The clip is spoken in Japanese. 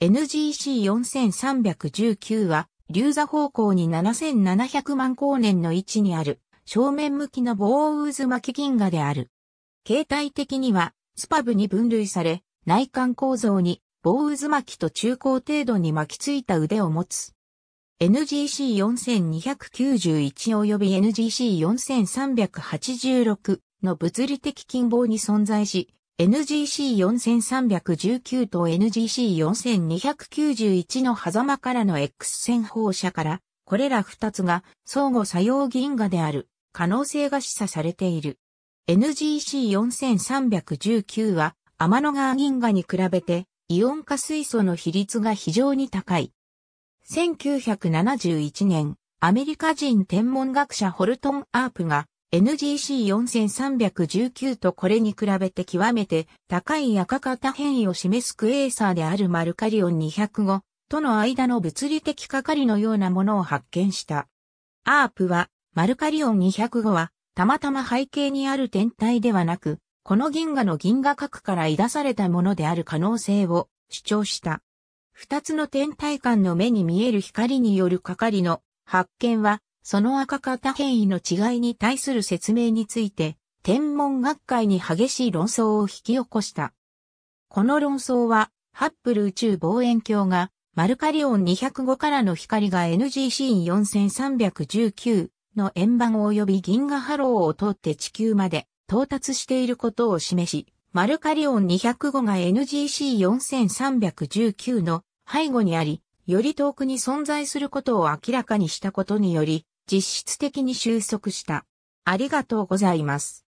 NGC4319 は、流座方向に7700万光年の位置にある、正面向きの棒渦巻き銀河である。形態的には、スパブに分類され、内観構造に、棒渦巻きと中高程度に巻きついた腕を持つ。NGC4291 及び NGC4386 の物理的近傍に存在し、NGC4319 と NGC4291 の狭間からの X 線放射から、これら2つが相互作用銀河である可能性が示唆されている。NGC4319 は天の川銀河に比べてイオン化水素の比率が非常に高い。1971年、アメリカ人天文学者ホルトン・アープが NGC4319 とこれに比べて極めて高い赤型変異を示すクエーサーであるマルカリオン205との間の物理的係のようなものを発見した。アープは、マルカリオン205は、たまたま背景にある天体ではなく、この銀河の銀河核から出されたものである可能性を主張した。二つの天体間の目に見える光による係の発見はその赤型変異の違いに対する説明について、天文学会に激しい論争を引き起こした。この論争は、ハッブル宇宙望遠鏡が、マルカリオン205からの光が NGC4319 の円盤及び銀河ハローを通って地球まで到達していることを示し、マルカリオン205が NGC4319 の背後にあり、より遠くに存在することを明らかにしたことにより、実質的に収束した。ありがとうございます。